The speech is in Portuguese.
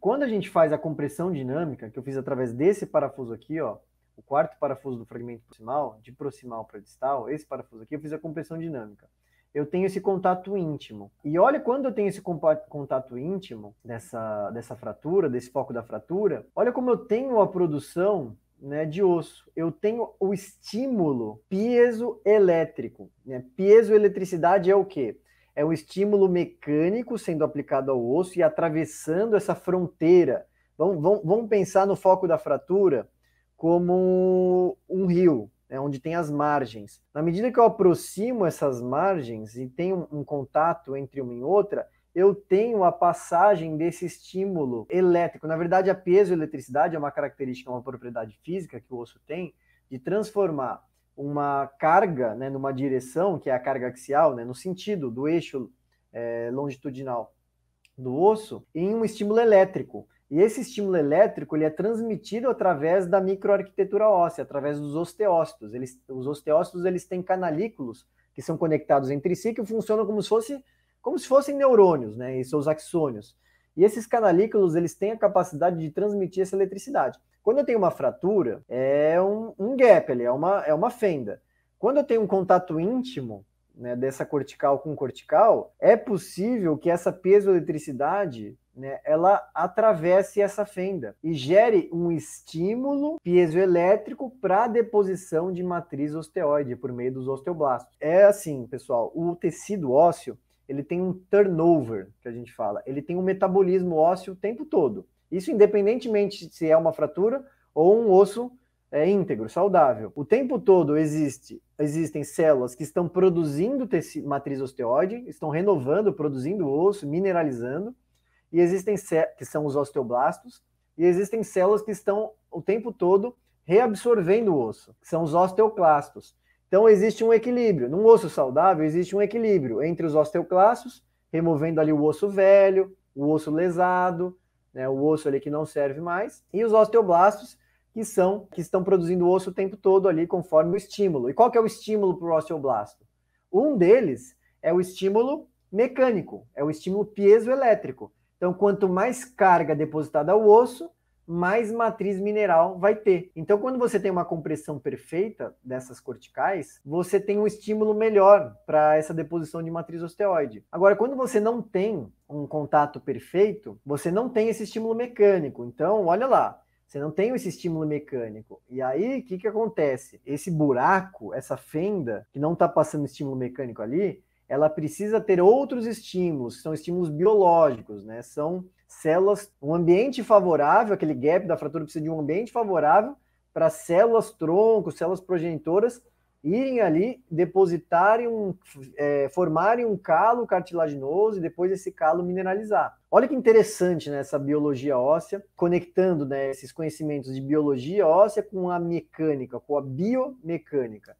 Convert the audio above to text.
Quando a gente faz a compressão dinâmica, que eu fiz através desse parafuso aqui, ó, o quarto parafuso do fragmento proximal, de proximal para distal, esse parafuso aqui, eu fiz a compressão dinâmica. Eu tenho esse contato íntimo. E olha, quando eu tenho esse contato íntimo dessa, dessa fratura, desse foco da fratura, olha como eu tenho a produção né, de osso. Eu tenho o estímulo piezoelétrico. Né? Piezoeletricidade é o quê? é um estímulo mecânico sendo aplicado ao osso e atravessando essa fronteira. Vamos, vamos, vamos pensar no foco da fratura como um rio, né, onde tem as margens. Na medida que eu aproximo essas margens e tenho um, um contato entre uma e outra, eu tenho a passagem desse estímulo elétrico. Na verdade, a piezoeletricidade é uma característica, uma propriedade física que o osso tem de transformar uma carga né, numa direção, que é a carga axial, né, no sentido do eixo é, longitudinal do osso, em um estímulo elétrico. E esse estímulo elétrico ele é transmitido através da microarquitetura óssea, através dos osteócitos. Eles, os osteócitos eles têm canalículos que são conectados entre si que funcionam como se, fosse, como se fossem neurônios, né, e seus axônios. E esses canalículos eles têm a capacidade de transmitir essa eletricidade. Quando eu tenho uma fratura, é um, um gap ali, é uma, é uma fenda. Quando eu tenho um contato íntimo, né, dessa cortical com cortical, é possível que essa piezoeletricidade né, ela atravesse essa fenda e gere um estímulo piezoelétrico para a deposição de matriz osteoide por meio dos osteoblastos. É assim, pessoal, o tecido ósseo ele tem um turnover, que a gente fala, ele tem um metabolismo ósseo o tempo todo. Isso independentemente se é uma fratura ou um osso é, íntegro, saudável. O tempo todo existe, existem células que estão produzindo matriz osteoide, estão renovando, produzindo osso, mineralizando, e existem que são os osteoblastos, e existem células que estão o tempo todo reabsorvendo o osso, que são os osteoclastos. Então existe um equilíbrio. Num osso saudável existe um equilíbrio entre os osteoclastos, removendo ali o osso velho, o osso lesado, né, o osso ali que não serve mais, e os osteoblastos, que são que estão produzindo osso o tempo todo ali conforme o estímulo. E qual que é o estímulo para o osteoblasto? Um deles é o estímulo mecânico, é o estímulo piezoelétrico. Então, quanto mais carga depositada ao osso, mais matriz mineral vai ter. Então, quando você tem uma compressão perfeita dessas corticais, você tem um estímulo melhor para essa deposição de matriz osteoide. Agora, quando você não tem um contato perfeito, você não tem esse estímulo mecânico. Então, olha lá, você não tem esse estímulo mecânico. E aí, o que, que acontece? Esse buraco, essa fenda que não está passando estímulo mecânico ali, ela precisa ter outros estímulos, que são estímulos biológicos, né? São células, um ambiente favorável, aquele gap da fratura precisa de um ambiente favorável para células tronco, células progenitoras irem ali, depositarem um, é, formarem um calo cartilaginoso e depois esse calo mineralizar. Olha que interessante né, essa biologia óssea, conectando né, esses conhecimentos de biologia óssea com a mecânica, com a biomecânica.